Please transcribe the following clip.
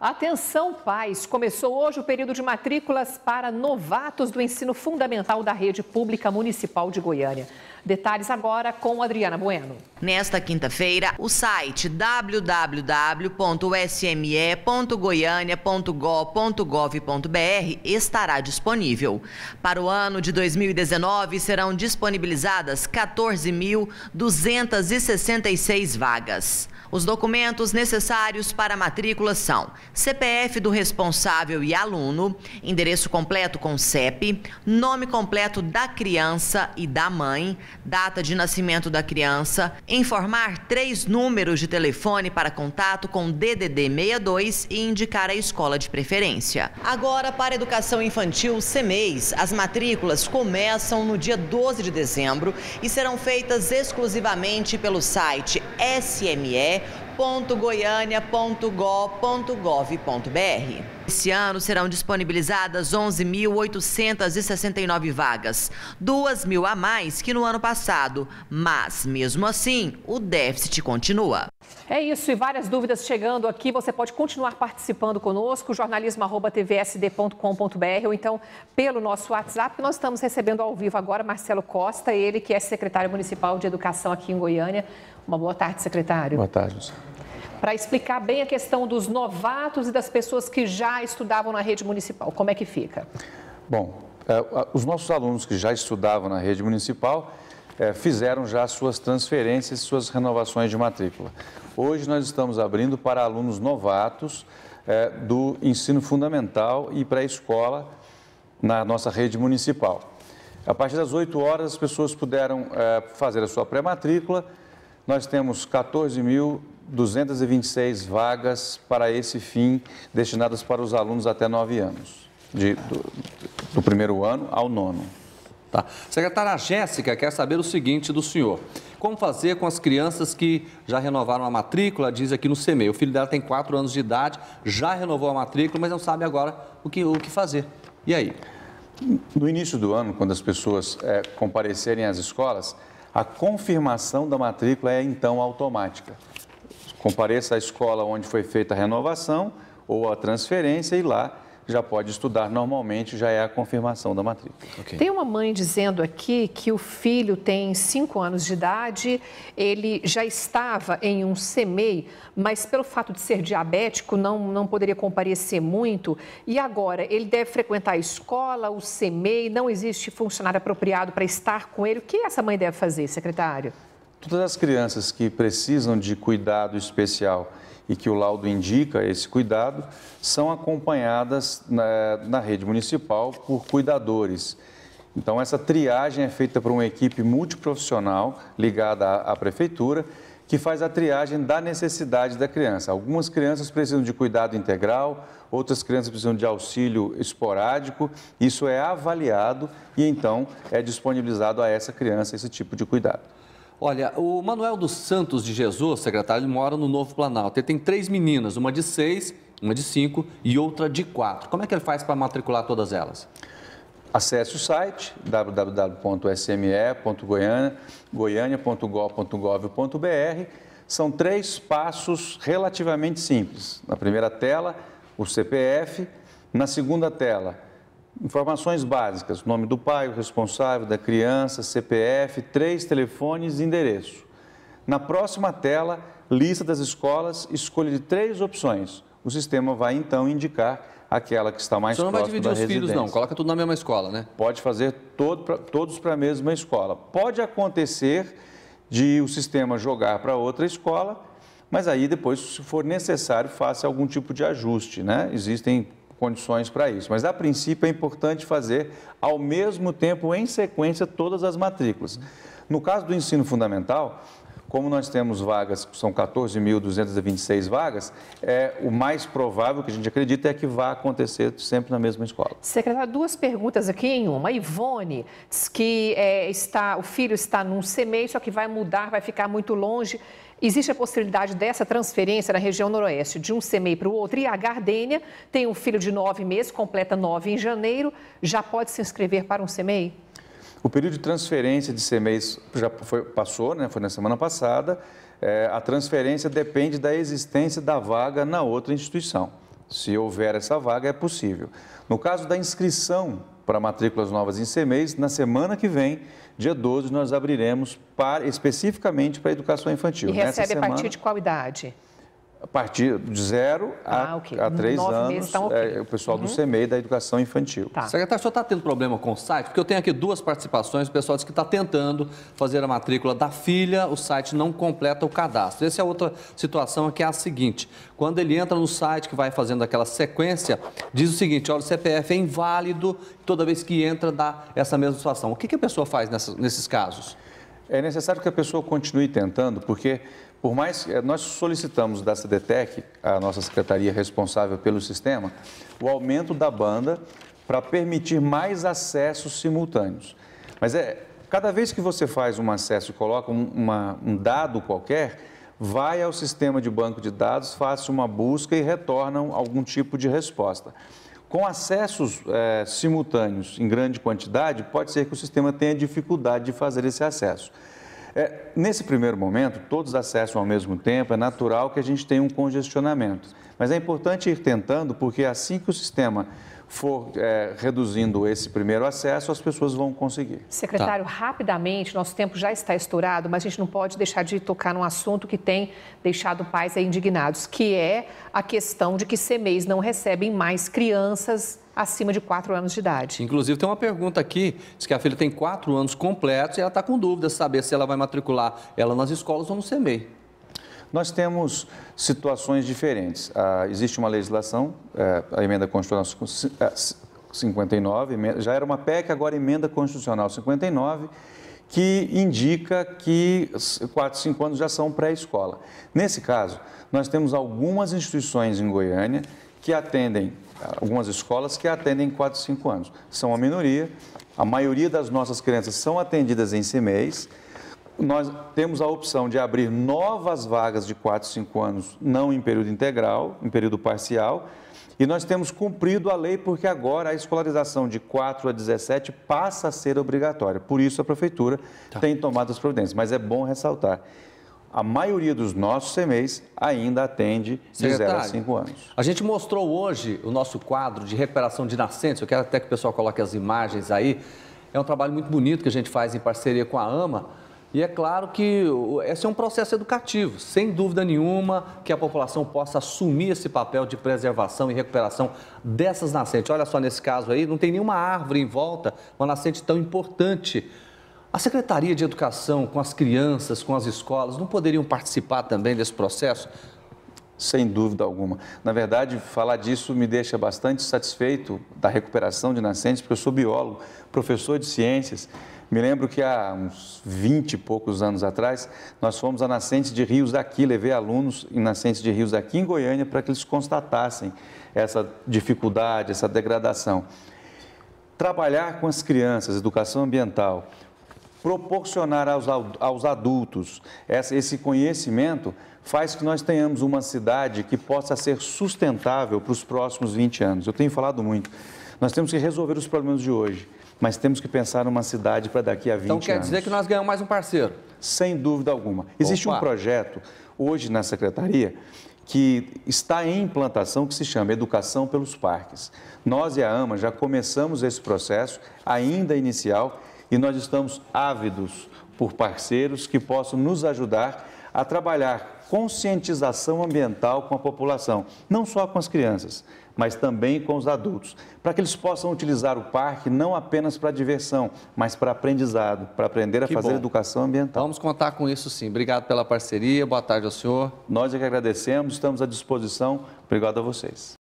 Atenção, pais! Começou hoje o período de matrículas para novatos do ensino fundamental da rede pública municipal de Goiânia. Detalhes agora com Adriana Bueno. Nesta quinta-feira, o site www.sme.goiania.gov.br estará disponível. Para o ano de 2019, serão disponibilizadas 14.266 vagas. Os documentos necessários para a matrícula são CPF do responsável e aluno, endereço completo com CEP, nome completo da criança e da mãe, data de nascimento da criança, informar três números de telefone para contato com DDD 62 e indicar a escola de preferência. Agora, para a educação infantil CMEIS, as matrículas começam no dia 12 de dezembro e serão feitas exclusivamente pelo site sme.goiania.gov.br. Esse ano serão disponibilizadas 11.869 vagas, 2 mil a mais que no ano passado, mas mesmo assim o déficit continua. É isso e várias dúvidas chegando aqui. Você pode continuar participando conosco, jornalismo@tvsd.com.br ou então pelo nosso WhatsApp nós estamos recebendo ao vivo agora Marcelo Costa, ele que é secretário municipal de educação aqui em Goiânia. Uma boa tarde, secretário. Boa tarde. Luciano para explicar bem a questão dos novatos e das pessoas que já estudavam na rede municipal. Como é que fica? Bom, é, os nossos alunos que já estudavam na rede municipal é, fizeram já suas transferências, suas renovações de matrícula. Hoje nós estamos abrindo para alunos novatos é, do ensino fundamental e pré-escola na nossa rede municipal. A partir das 8 horas, as pessoas puderam fazer a sua pré-matrícula. Nós temos 14 mil 226 vagas para esse fim, destinadas para os alunos até 9 anos, de, do, do primeiro ano ao nono. Tá. Secretária Jéssica quer saber o seguinte do senhor. Como fazer com as crianças que já renovaram a matrícula, diz aqui no CMEI. O filho dela tem 4 anos de idade, já renovou a matrícula, mas não sabe agora o que, o que fazer. E aí? No início do ano, quando as pessoas é, comparecerem às escolas, a confirmação da matrícula é então automática. Compareça à escola onde foi feita a renovação ou a transferência e lá já pode estudar normalmente, já é a confirmação da matrícula. Okay. Tem uma mãe dizendo aqui que o filho tem 5 anos de idade, ele já estava em um CMEI, mas pelo fato de ser diabético não, não poderia comparecer muito. E agora, ele deve frequentar a escola, o CMEI, não existe funcionário apropriado para estar com ele. O que essa mãe deve fazer, secretário? Todas as crianças que precisam de cuidado especial e que o laudo indica esse cuidado são acompanhadas na, né, na rede municipal por cuidadores. Então, essa triagem é feita por uma equipe multiprofissional ligada à, à prefeitura que faz a triagem da necessidade da criança. Algumas crianças precisam de cuidado integral, outras crianças precisam de auxílio esporádico. Isso é avaliado e então é disponibilizado a essa criança esse tipo de cuidado. Olha, o Manuel dos Santos de Jesus, secretário, ele mora no Novo Planalto. Ele tem três meninas, uma de seis, uma de cinco e outra de quatro. Como é que ele faz para matricular todas elas? Acesse o site www.sme.goiania.gov.br. São três passos relativamente simples. Na primeira tela, o CPF. Na segunda tela, Informações básicas: nome do pai, o responsável, da criança, CPF, três telefones e endereço. Na próxima tela, lista das escolas, escolha de três opções. O sistema vai então indicar aquela que está mais próxima da residência. Você não vai dividir os filhos, não. Coloca tudo na mesma escola, né? Pode fazer todo pra, todos para a mesma escola. Pode acontecer de o sistema jogar para outra escola, mas aí depois, se for necessário, faça algum tipo de ajuste, né? Existem condições para isso. Mas, a princípio, é importante fazer, ao mesmo tempo, em sequência, todas as matrículas. No caso do ensino fundamental, como nós temos vagas, são 14.226 vagas, é, o mais provável que a gente acredita é que vá acontecer sempre na mesma escola. Secretário, duas perguntas aqui em uma. A Ivone diz que é, está, o filho está num CMEI, só que vai mudar, vai ficar muito longe. Existe a possibilidade dessa transferência na região noroeste de um CMEI para o outro. E a Gardênia tem um filho de nove meses, completa nove em janeiro, já pode se inscrever para um CMEI? O período de transferência de CMEs já foi, passou, né? foi na semana passada. É, a transferência depende da existência da vaga na outra instituição. Se houver essa vaga, é possível. No caso da inscrição para matrículas novas em CMEs, na semana que vem, dia 12, nós abriremos para, especificamente para a educação infantil. E recebe Nessa a semana, partir de qual idade? A partir de zero a, ah, okay. a três Nove anos, meses, tá okay. é, o pessoal uhum. do CEMEI da Educação Infantil. Tá. Secretário, o senhor está tendo problema com o site? Porque eu tenho aqui duas participações, o pessoal diz que está tentando fazer a matrícula da filha, o site não completa o cadastro. Essa é outra situação que é a seguinte, quando ele entra no site que vai fazendo aquela sequência, diz o seguinte, olha, o CPF é inválido, toda vez que entra dá essa mesma situação. O que, que a pessoa faz nessa, nesses casos? É necessário que a pessoa continue tentando, porque por mais que eh, nós solicitamos da CDTEC, a nossa secretaria responsável pelo sistema, o aumento da banda para permitir mais acessos simultâneos. Mas é, cada vez que você faz um acesso e coloca um, uma, um dado qualquer, vai ao sistema de banco de dados, faz uma busca e retorna algum tipo de resposta. Com acessos é, simultâneos em grande quantidade, pode ser que o sistema tenha dificuldade de fazer esse acesso. É, nesse primeiro momento, todos acessam ao mesmo tempo, é natural que a gente tenha um congestionamento. Mas é importante ir tentando, porque assim que o sistema for é, reduzindo esse primeiro acesso, as pessoas vão conseguir. Secretário, tá. rapidamente, nosso tempo já está estourado, mas a gente não pode deixar de tocar num assunto que tem deixado pais indignados, que é a questão de que CMEs não recebem mais crianças acima de 4 anos de idade. Inclusive, tem uma pergunta aqui, diz que a filha tem 4 anos completos e ela está com dúvida saber se ela vai matricular ela nas escolas ou no CMEI. Nós temos situações diferentes. Ah, existe uma legislação, é, a emenda constitucional 59, é, já era uma PEC, agora emenda constitucional 59, que indica que 4, 5 anos já são pré-escola. Nesse caso, nós temos algumas instituições em Goiânia que atendem, algumas escolas que atendem 4, 5 anos. São a minoria, a maioria das nossas crianças são atendidas em CMEs, nós temos a opção de abrir novas vagas de 4, 5 anos, não em período integral, em período parcial, e nós temos cumprido a lei porque agora a escolarização de 4 a 17 passa a ser obrigatória. Por isso a prefeitura tá. tem tomado as providências. Mas é bom ressaltar. A maioria dos nossos CMEs ainda atende de 0 a 5 anos. A gente mostrou hoje o nosso quadro de recuperação de nascentes. Eu quero até que o pessoal coloque as imagens aí. É um trabalho muito bonito que a gente faz em parceria com a AMA e é claro que esse é um processo educativo, sem dúvida nenhuma, que a população possa assumir esse papel de preservação e recuperação dessas nascentes. Olha só, nesse caso aí, não tem nenhuma árvore em volta, uma nascente tão importante. A Secretaria de Educação, com as crianças, com as escolas, não poderiam participar também desse processo? Sem dúvida alguma. Na verdade, falar disso me deixa bastante satisfeito da recuperação de nascentes, porque eu sou biólogo, professor de ciências. Me lembro que há uns 20 e poucos anos atrás, nós fomos a Nascente de Rios daqui, levei alunos em Nascente de Rios daqui em Goiânia para que eles constatassem essa dificuldade, essa degradação. Trabalhar com as crianças, educação ambiental, proporcionar aos, aos adultos esse conhecimento faz que nós tenhamos uma cidade que possa ser sustentável para os próximos 20 anos. Eu tenho falado muito. Nós temos que resolver os problemas de hoje mas temos que pensar numa cidade para daqui a 20 então anos. Então quer anos. dizer que nós ganhamos mais um parceiro? Sem dúvida alguma. Opa. Existe um projeto hoje na secretaria que está em implantação que se chama Educação pelos Parques. Nós e a AMA já começamos esse processo, ainda inicial, e nós estamos ávidos por parceiros que possam nos ajudar a trabalhar conscientização ambiental com a população, não só com as crianças, mas também com os adultos, para que eles possam utilizar o parque não apenas para diversão, mas para aprendizado, para aprender a que fazer bom. educação ambiental. Vamos contar com isso sim. Obrigado pela parceria, boa tarde ao senhor. Nós é que agradecemos, estamos à disposição. Obrigado a vocês.